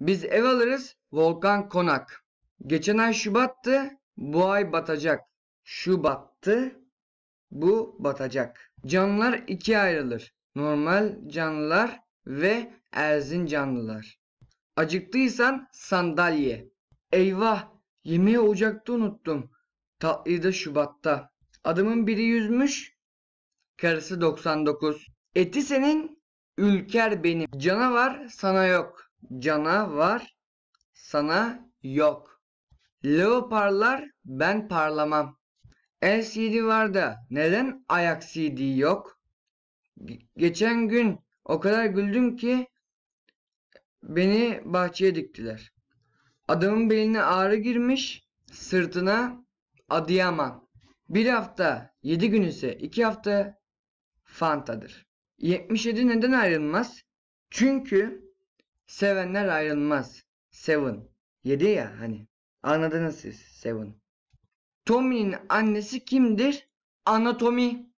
Biz ev alırız Volkan Konak. Geçen ay Şubat'tı bu ay batacak. Şubat'tı bu batacak. Canlılar ikiye ayrılır. Normal canlılar ve erzin canlılar. Acıktıysan sandalye. Eyvah yemeği ocakta unuttum. Tatlıyı da Şubat'ta. Adamın biri yüzmüş. Karısı 99. Eti senin, ülker benim. Canavar sana yok cana var, sana yok. Leoparlar ben parlamam. LCD var da neden ayak CD yok? Geçen gün o kadar güldüm ki beni bahçeye diktiler. Adamın beline ağrı girmiş, sırtına Adıyaman. Bir hafta, yedi gün ise iki hafta Fanta'dır. 77 neden ayrılmaz? Çünkü Sevenler ayrılmaz. Seven. Yedi ya hani. Anladınız siz. Seven. Tommy'nin annesi kimdir? Anatomi.